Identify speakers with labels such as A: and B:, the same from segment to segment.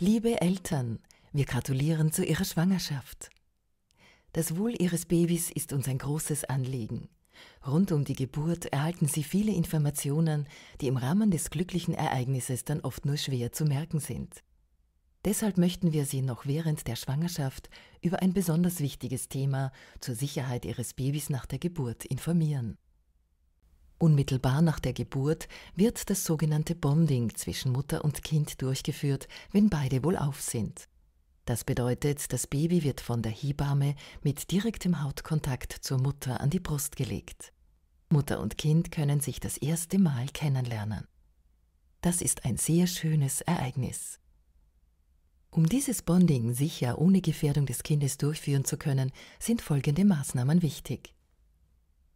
A: Liebe Eltern, wir gratulieren zu Ihrer Schwangerschaft. Das Wohl Ihres Babys ist uns ein großes Anliegen. Rund um die Geburt erhalten Sie viele Informationen, die im Rahmen des glücklichen Ereignisses dann oft nur schwer zu merken sind. Deshalb möchten wir Sie noch während der Schwangerschaft über ein besonders wichtiges Thema zur Sicherheit Ihres Babys nach der Geburt informieren. Unmittelbar nach der Geburt wird das sogenannte Bonding zwischen Mutter und Kind durchgeführt, wenn beide wohlauf sind. Das bedeutet, das Baby wird von der Hebamme mit direktem Hautkontakt zur Mutter an die Brust gelegt. Mutter und Kind können sich das erste Mal kennenlernen. Das ist ein sehr schönes Ereignis. Um dieses Bonding sicher ohne Gefährdung des Kindes durchführen zu können, sind folgende Maßnahmen wichtig.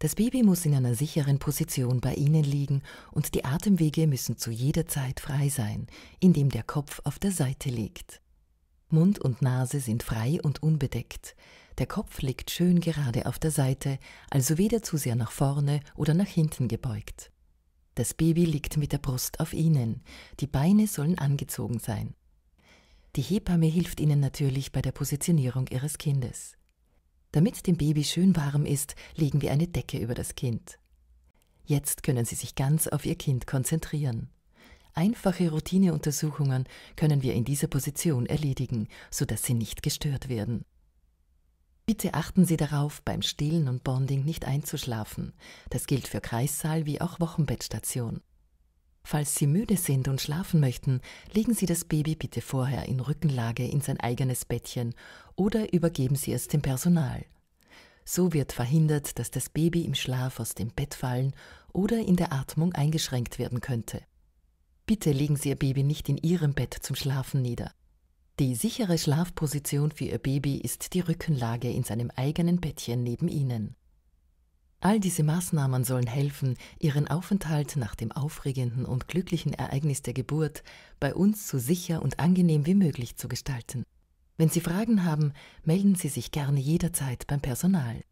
A: Das Baby muss in einer sicheren Position bei Ihnen liegen und die Atemwege müssen zu jeder Zeit frei sein, indem der Kopf auf der Seite liegt. Mund und Nase sind frei und unbedeckt. Der Kopf liegt schön gerade auf der Seite, also weder zu sehr nach vorne oder nach hinten gebeugt. Das Baby liegt mit der Brust auf Ihnen. Die Beine sollen angezogen sein. Die Hebamme hilft Ihnen natürlich bei der Positionierung Ihres Kindes. Damit dem Baby schön warm ist, legen wir eine Decke über das Kind. Jetzt können Sie sich ganz auf Ihr Kind konzentrieren. Einfache Routineuntersuchungen können wir in dieser Position erledigen, sodass Sie nicht gestört werden. Bitte achten Sie darauf, beim Stillen und Bonding nicht einzuschlafen. Das gilt für Kreissaal wie auch Wochenbettstation. Falls Sie müde sind und schlafen möchten, legen Sie das Baby bitte vorher in Rückenlage in sein eigenes Bettchen oder übergeben Sie es dem Personal. So wird verhindert, dass das Baby im Schlaf aus dem Bett fallen oder in der Atmung eingeschränkt werden könnte. Bitte legen Sie Ihr Baby nicht in Ihrem Bett zum Schlafen nieder. Die sichere Schlafposition für Ihr Baby ist die Rückenlage in seinem eigenen Bettchen neben Ihnen. All diese Maßnahmen sollen helfen, ihren Aufenthalt nach dem aufregenden und glücklichen Ereignis der Geburt bei uns so sicher und angenehm wie möglich zu gestalten. Wenn Sie Fragen haben, melden Sie sich gerne jederzeit beim Personal.